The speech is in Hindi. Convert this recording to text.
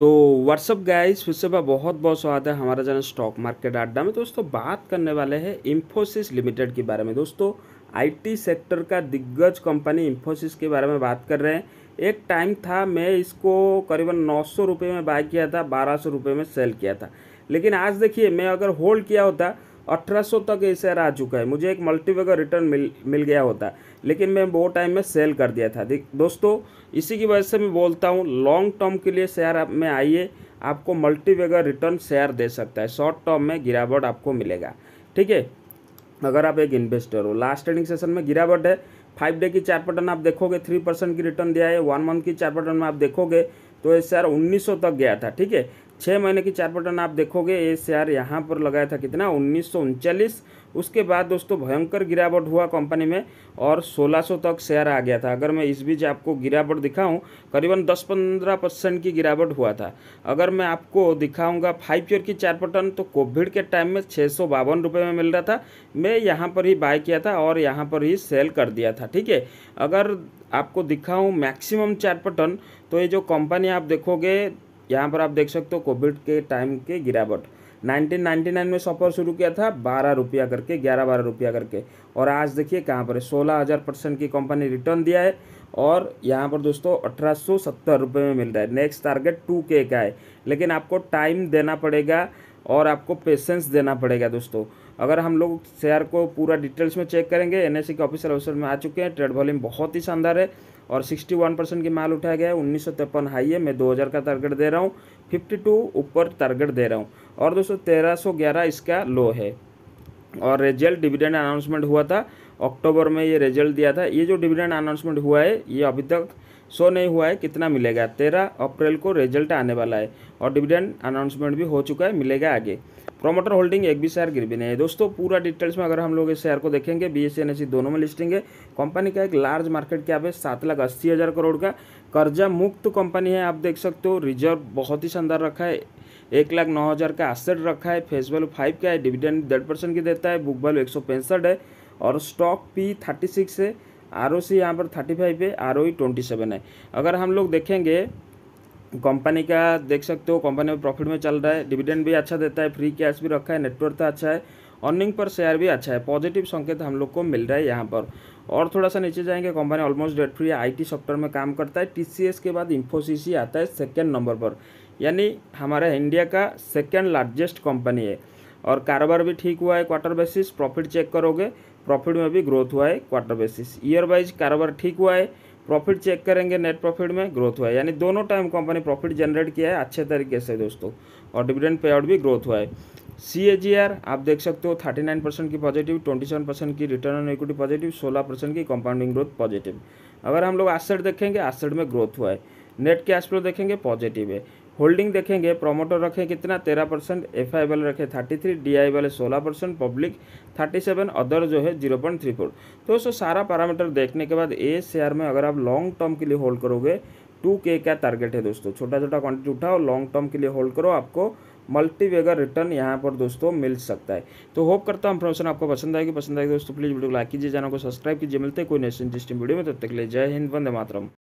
तो व्हाट्सअप गाइस फिर से बहुत बहुत स्वागत है हमारा जाना स्टॉक मार्केट अड्डा में दोस्तों बात करने वाले हैं इन्फोसिस लिमिटेड के बारे में दोस्तों आईटी सेक्टर का दिग्गज कंपनी इन्फोसिस के बारे में बात कर रहे हैं एक टाइम था मैं इसको करीबन नौ सौ में बाय किया था बारह सौ में सेल किया था लेकिन आज देखिए मैं अगर होल्ड किया होता अठारह तक ये शेयर आ चुका है मुझे एक मल्टीवेगर रिटर्न मिल मिल गया होता लेकिन मैं वो टाइम में सेल कर दिया था दोस्तों इसी की वजह से मैं बोलता हूँ लॉन्ग टर्म के लिए शेयर में आइए आपको मल्टीवेगर रिटर्न शेयर दे सकता है शॉर्ट टर्म में गिरावट आपको मिलेगा ठीक है अगर आप एक इन्वेस्टर हो लास्ट ट्रेडिंग सेशन में गिरावट है फाइव डे की चार पटन आप देखोगे थ्री परसेंट की रिटर्न दिया है वन मंथ की चार पटन में आप देखोगे तो ये शेयर उन्नीस तक गया था ठीक है छः महीने की चार बटन आप देखोगे ये शेयर यहाँ पर लगाया था कितना उन्नीस उसके बाद दोस्तों भयंकर गिरावट हुआ कंपनी में और 1600 तक शेयर आ गया था अगर मैं इस बीच आपको गिरावट दिखाऊं करीबन 10-15 परसेंट की गिरावट हुआ था अगर मैं आपको दिखाऊंगा फाइव ईयर की चार पटन तो कोविड के टाइम में छः सौ बावन रुपये में मिल रहा था मैं यहाँ पर ही बाय किया था और यहाँ पर ही सेल कर दिया था ठीक है अगर आपको दिखाऊँ मैक्सिमम चार पटन तो ये जो कंपनी आप देखोगे यहाँ पर आप देख सकते हो कोविड के टाइम के गिरावट 1999 में सफ़र शुरू किया था बारह रुपया करके ग्यारह बारह रुपया करके और आज देखिए कहाँ पर है सोलह हज़ार परसेंट की कंपनी रिटर्न दिया है और यहाँ पर दोस्तों अठारह सौ सत्तर रुपये में मिल रहा है नेक्स्ट टारगेट टू के का है लेकिन आपको टाइम देना पड़ेगा और आपको पेशेंस देना पड़ेगा दोस्तों अगर हम लोग शेयर को पूरा डिटेल्स में चेक करेंगे एन e के ऑफिसर अवसर में आ चुके हैं ट्रेड वॉल्यूम बहुत ही शानदार है और 61 परसेंट की माल उठाया गया है उन्नीस हाई है मैं 2000 का टारगेट दे रहा हूँ 52 ऊपर टारगेट दे रहा हूँ और दोस्तों 1311 इसका लो है और रिजल्ट डिविडेंड अनाउंसमेंट हुआ था अक्टूबर में ये रिजल्ट दिया था ये जो डिविडेंड अनाउंसमेंट हुआ है ये अभी तक शो नहीं हुआ है कितना मिलेगा तेरह अप्रैल को रिजल्ट आने वाला है और डिविडेंड अनाउंसमेंट भी हो चुका है मिलेगा आगे प्रोमोटर होल्डिंग एक भी शेयर गिर भी नहीं है दोस्तों पूरा डिटेल्स में अगर हम लोग इस शेयर को देखेंगे बी एस सी दोनों में लिस्टिंग है कंपनी का एक लार्ज मार्केट क्या है सात लाख अस्सी हज़ार करोड़ का कर्जा मुक्त कंपनी है आप देख सकते हो रिजर्व बहुत ही शानदार रखा है एक लाख नौ हज़ार का एसेट रखा है फेस वैल्यू फाइव का है डिविडेंड डेढ़ परसेंट की देता है बुक वैल्यू एक सौ पैंसठ है और स्टॉक पी थर्टी सिक्स है आर ओ सी यहाँ पर थर्टी फाइव है R O E twenty seven है अगर हम लोग देखेंगे कंपनी का देख सकते हो कंपनी में प्रॉफिट में चल रहा है डिविडेंड भी अच्छा देता है फ्री कैश भी रखा है नेटवर्क अच्छा है अर्निंग पर शेयर भी अच्छा है पॉजिटिव संकेत हम लोग को मिल रहा है यहाँ पर और थोड़ा सा नीचे जाएंगे company almost debt free T sector में काम करता है एस के बाद इन्फोसिस ही आता है सेकेंड नंबर पर यानी हमारे इंडिया का सेकेंड लार्जेस्ट कंपनी है और कारोबार भी ठीक हुआ है क्वार्टर बेसिस प्रॉफिट चेक करोगे प्रॉफिट में भी ग्रोथ हुआ है क्वार्टर बेसिस ईयर वाइज कारोबार ठीक हुआ है प्रॉफिट चेक करेंगे नेट प्रॉफिट में ग्रोथ हुआ है यानी दोनों टाइम कंपनी प्रॉफिट जनरेट किया है अच्छे तरीके से दोस्तों और डिविडेंड पे आउट भी ग्रोथ हुआ है सी ए जी आर आप देख सकते हो थर्टी नाइन परसेंट की पॉजिटिव ट्वेंटी सेवन परसेंट की रिटर्न ऑन इक्विटी पॉजिटिव सोलह परसेंट की कंपाउंडिंग ग्रोथ पॉजिटिव अगर हम लोग आसड देखेंगे एसेड में ग्रोथ हुआ है नेट कैश फ्लो देखेंगे पॉजिटिव है होल्डिंग देखेंगे प्रोमोटर रखें कितना तेरह परसेंट एफ आई वाले रखें थर्टी थ्री डी आई वाले सोलह percent public thirty seven other जो है जीरो पॉइंट थ्री फोर तो दोस्तों सारा पैरामीटर देखने के बाद ए शेयर में अगर आप लॉन्ग टर्म के लिए होल्ड करोगे टू के का टारगेट है दोस्तों छोटा छोटा क्वांटिटी उठाओ लॉन्ग टर्म के लिए होल्ड करो आपको मल्टीवेगर रिटर्न यहाँ पर दोस्तों मिल सकता है तो होप करता हूँ इन्फॉर्मेशन आपको पसंद आएगी पसंद आएगी दोस्तों प्लीज़ वीडियो को लाइक कीजिए चैनल को सब्सक्राइब कीजिए मिलते हैं कोई नेक्स्ट इंटरेस्टिंग वीडियो में तब तो तक ले जय हिंद वंदे मातरम